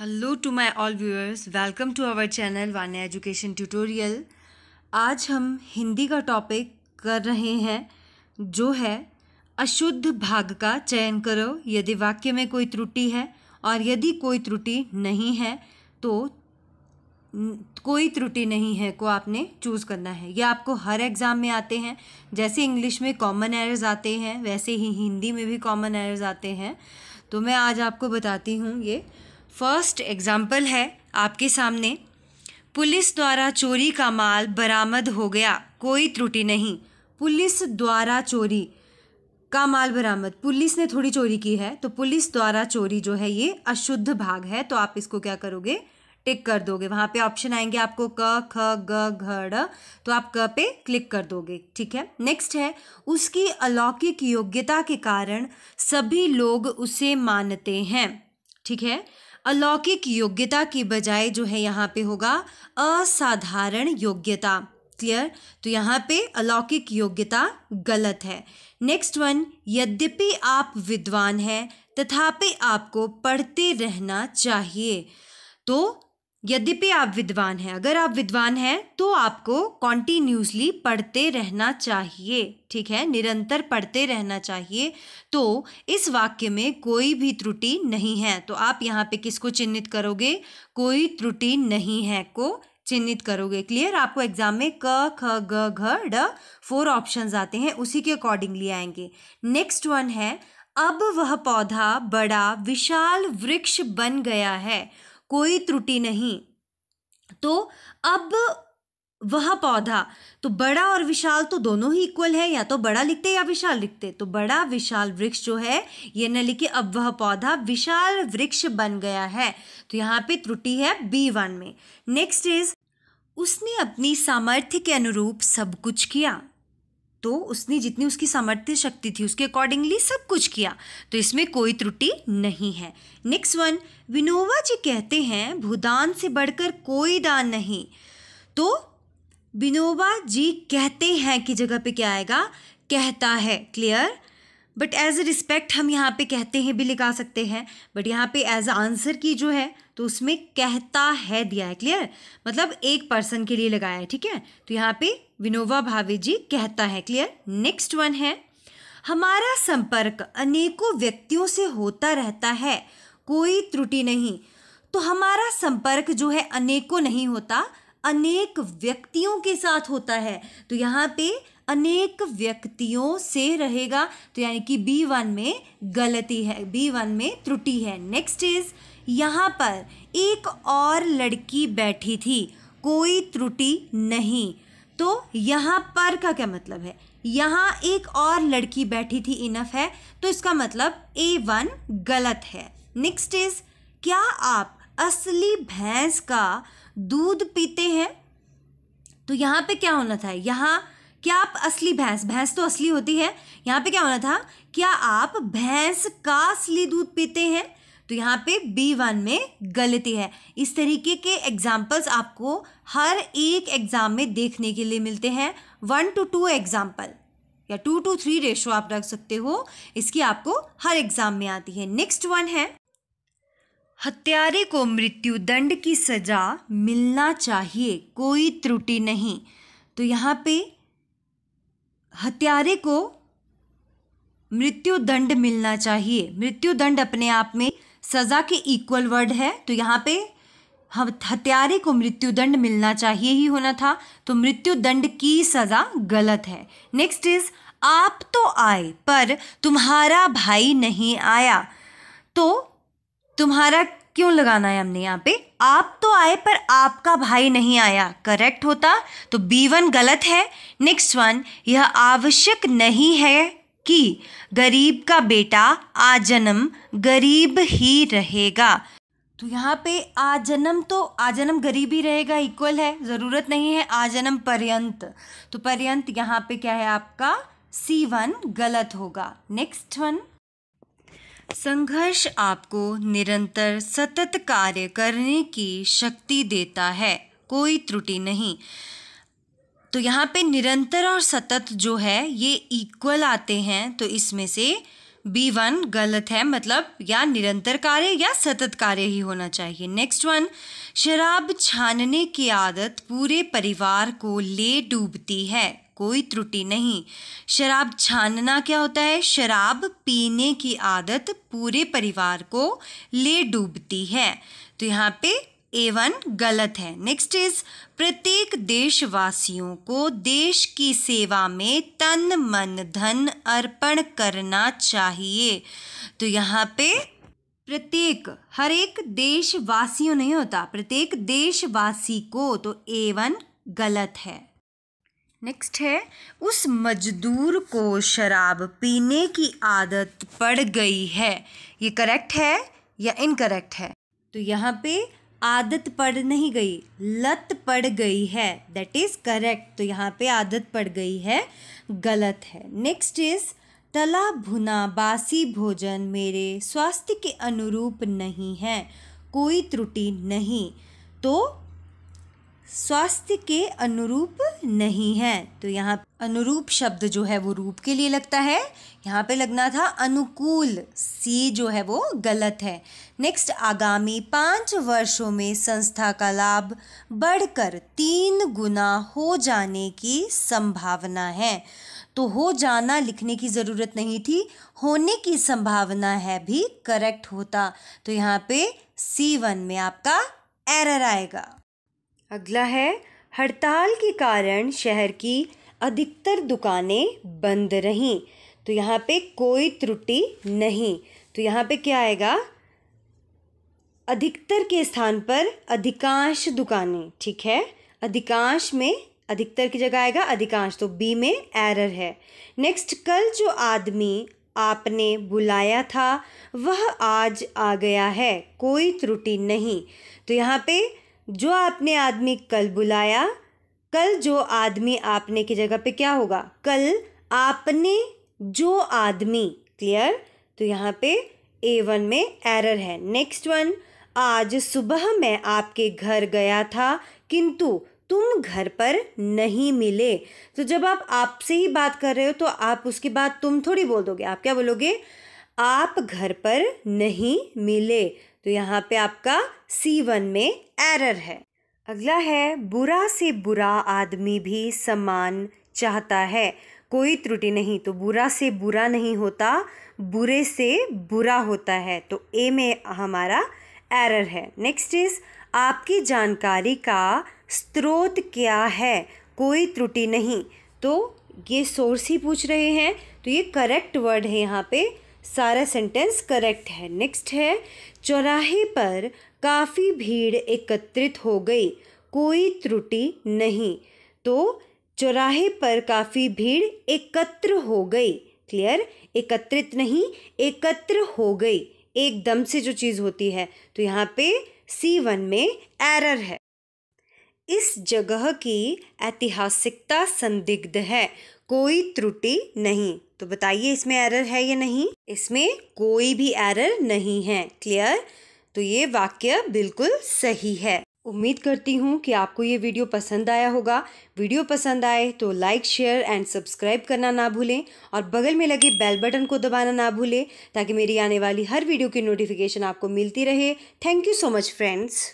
hello to my all viewers welcome to our channel Vanya education tutorial आज हम हिंदी का topic कर रहे हैं जो है अशुद्ध भाग का चयन करो यदि वाक्य में कोई त्रुटि है और यदि कोई त्रुटि नहीं है तो कोई त्रुटि नहीं है को आपने चूज़ करना है ये आपको हर एग्ज़ाम में आते हैं जैसे इंग्लिश में कॉमन एरर्स आते हैं वैसे ही हिंदी में भी कॉमन एरर्स आते हैं तो मैं आज आपको बताती हूँ ये फर्स्ट एग्ज़ाम्पल है आपके सामने पुलिस द्वारा चोरी का माल बरामद हो गया कोई त्रुटि नहीं पुलिस द्वारा चोरी का माल बरामद पुलिस ने थोड़ी चोरी की है तो पुलिस द्वारा चोरी जो है ये अशुद्ध भाग है तो आप इसको क्या करोगे टिक कर दोगे वहाँ पे ऑप्शन आएंगे आपको क ख ग घ तो आप क पे क्लिक कर दोगे ठीक है नेक्स्ट है उसकी अलौकिक योग्यता के कारण सभी लोग उसे मानते हैं ठीक है अलौकिक योग्यता की बजाय जो है यहाँ पे होगा असाधारण योग्यता क्लियर तो यहाँ पे अलौकिक योग्यता गलत है नेक्स्ट वन यद्यपि आप विद्वान हैं तथापि आपको पढ़ते रहना चाहिए तो यद्यपि आप विद्वान हैं अगर आप विद्वान हैं तो आपको कॉन्टीन्यूसली पढ़ते रहना चाहिए ठीक है निरंतर पढ़ते रहना चाहिए तो इस वाक्य में कोई भी त्रुटि नहीं है तो आप यहाँ पे किसको चिन्हित करोगे कोई त्रुटि नहीं है को चिन्हित करोगे क्लियर आपको एग्जाम में क ख ग घ ड फोर ऑप्शंस आते हैं उसी के अकॉर्डिंगली आएंगे नेक्स्ट वन है अब वह पौधा बड़ा विशाल वृक्ष बन गया है कोई त्रुटि नहीं तो अब वह पौधा तो बड़ा और विशाल तो दोनों ही इक्वल है या तो बड़ा लिखते या विशाल लिखते तो बड़ा विशाल वृक्ष जो है ये न लिखे अब वह पौधा विशाल वृक्ष बन गया है तो यहाँ पे त्रुटि है बी वन में नेक्स्ट इज उसने अपनी सामर्थ्य के अनुरूप सब कुछ किया तो उसने जितनी उसकी सामर्थ्य शक्ति थी उसके अकॉर्डिंगली सब कुछ किया तो इसमें कोई त्रुटि नहीं है नेक्स्ट वन विनोवा जी कहते हैं भूदान से बढ़कर कोई दान नहीं तो विनोवा जी कहते हैं कि जगह पे क्या आएगा कहता है clear but as a respect हम यहाँ पे कहते हैं भी लिखा सकते हैं बट यहाँ पे एज आंसर की जो है तो उसमें कहता है दिया है क्लियर मतलब एक पर्सन के लिए लगाया है ठीक है तो यहाँ पे विनोबा भावे जी कहता है क्लियर नेक्स्ट वन है हमारा संपर्क अनेकों व्यक्तियों से होता रहता है कोई त्रुटि नहीं तो हमारा संपर्क जो है अनेकों नहीं होता अनेक व्यक्तियों के साथ होता है तो यहाँ पे अनेक व्यक्तियों से रहेगा तो यानी कि बी वन में गलती है बी वन में त्रुटि है नेक्स्ट इज यहाँ पर एक और लड़की बैठी थी कोई त्रुटि नहीं तो यहाँ पर का क्या मतलब है यहाँ एक और लड़की बैठी थी इनफ है तो इसका मतलब ए वन गलत है नेक्स्ट इज क्या आप असली भैंस का दूध पीते हैं तो यहाँ पे क्या होना था यहाँ क्या आप असली भैंस भैंस तो असली होती है यहाँ पे क्या होना था क्या आप भैंस का असली दूध पीते हैं तो यहाँ पे बी वन में गलती है इस तरीके के एग्जाम्पल्स आपको हर एक एग्ज़ाम में देखने के लिए मिलते हैं वन टू टू एग्ज़ाम्पल या टू टू थ्री रेशो आप रख सकते हो इसकी आपको हर एग्ज़ाम में आती है नेक्स्ट वन है हत्यारे को मृत्यु दंड की सज़ा मिलना चाहिए कोई त्रुटि नहीं तो यहाँ पे हत्यारे को मृत्यु दंड मिलना चाहिए मृत्यु दंड अपने आप में सज़ा के इक्वल वर्ड है तो यहाँ पे हत्यारे को मृत्यु दंड मिलना चाहिए ही होना था तो मृत्यु दंड की सज़ा गलत है नेक्स्ट इज़ आप तो आए पर तुम्हारा भाई नहीं आया तो तुम्हारा क्यों लगाना है हमने यहाँ पे आप तो आए पर आपका भाई नहीं आया करेक्ट होता तो बी वन गलत है नेक्स्ट वन यह आवश्यक नहीं है कि गरीब का बेटा आजन्म गरीब ही रहेगा तो यहाँ पे आजन्म तो आजन्म गरीब ही रहेगा इक्वल है ज़रूरत नहीं है आजन्म पर्यंत तो पर्यंत यहाँ पे क्या है आपका सी वन गलत होगा नेक्स्ट वन संघर्ष आपको निरंतर सतत कार्य करने की शक्ति देता है कोई त्रुटि नहीं तो यहाँ पे निरंतर और सतत जो है ये इक्वल आते हैं तो इसमें से बी वन गलत है मतलब या निरंतर कार्य या सतत कार्य ही होना चाहिए नेक्स्ट वन शराब छानने की आदत पूरे परिवार को ले डूबती है कोई त्रुटि नहीं शराब छानना क्या होता है शराब पीने की आदत पूरे परिवार को ले डूबती है तो यहाँ पे ए वन गलत है नेक्स्ट इज प्रत्येक देशवासियों को देश की सेवा में तन मन धन अर्पण करना चाहिए तो यहाँ पे प्रत्येक हर एक देशवासियों नहीं होता प्रत्येक देशवासी को तो ए वन गलत है नेक्स्ट है उस मजदूर को शराब पीने की आदत पड़ गई है ये करेक्ट है या इनकरेक्ट है तो यहाँ पे आदत पड़ नहीं गई लत पड़ गई है दैट इज़ करेक्ट तो यहाँ पे आदत पड़ गई है गलत है नेक्स्ट इज़ तला भुना बासी भोजन मेरे स्वास्थ्य के अनुरूप नहीं है कोई त्रुटि नहीं तो स्वास्थ्य के अनुरूप नहीं है तो यहाँ अनुरूप शब्द जो है वो रूप के लिए लगता है यहाँ पे लगना था अनुकूल सी जो है वो गलत है नेक्स्ट आगामी पाँच वर्षों में संस्था का लाभ बढ़कर तीन गुना हो जाने की संभावना है तो हो जाना लिखने की ज़रूरत नहीं थी होने की संभावना है भी करेक्ट होता तो यहाँ पे सी वन में आपका एरर आएगा अगला है हड़ताल के कारण शहर की अधिकतर दुकानें बंद रहीं तो यहाँ पे कोई त्रुटि नहीं तो यहाँ पे क्या आएगा अधिकतर के स्थान पर अधिकांश दुकानें ठीक है अधिकांश में अधिकतर की जगह आएगा अधिकांश तो बी में एरर है नेक्स्ट कल जो आदमी आपने बुलाया था वह आज आ गया है कोई त्रुटि नहीं तो यहाँ पे जो आपने आदमी कल बुलाया कल जो आदमी आपने की जगह पे क्या होगा कल आपने जो आदमी क्लियर तो यहाँ पे ए वन में एरर है नेक्स्ट वन आज सुबह मैं आपके घर गया था किंतु तुम घर पर नहीं मिले तो जब आप आपसे ही बात कर रहे हो तो आप उसके बाद तुम थोड़ी बोल दोगे आप क्या बोलोगे आप घर पर नहीं मिले तो यहाँ पे आपका सी वन में एरर है अगला है बुरा से बुरा आदमी भी सम्मान चाहता है कोई त्रुटि नहीं तो बुरा से बुरा नहीं होता बुरे से बुरा होता है तो ए में हमारा एरर है नेक्स्ट इज़ आपकी जानकारी का स्रोत क्या है कोई त्रुटि नहीं तो ये सोर्स ही पूछ रहे हैं तो ये करेक्ट वर्ड है यहाँ पे सारा सेंटेंस करेक्ट है नेक्स्ट है चौराहे पर काफ़ी भीड़ एकत्रित हो गई कोई त्रुटि नहीं तो चौराहे पर काफ़ी भीड़ एकत्र हो गई क्लियर एकत्रित नहीं एकत्र हो गई एकदम से जो चीज़ होती है तो यहाँ पे सी वन में एरर है इस जगह की ऐतिहासिकता संदिग्ध है कोई त्रुटि नहीं तो बताइए इसमें एरर है या नहीं इसमें कोई भी एरर नहीं है क्लियर तो ये वाक्य बिल्कुल सही है उम्मीद करती हूँ कि आपको ये वीडियो पसंद आया होगा वीडियो पसंद आए तो लाइक शेयर एंड सब्सक्राइब करना ना भूलें और बगल में लगे बेल बटन को दबाना ना भूलें ताकि मेरी आने वाली हर वीडियो की नोटिफिकेशन आपको मिलती रहे thank you so much friends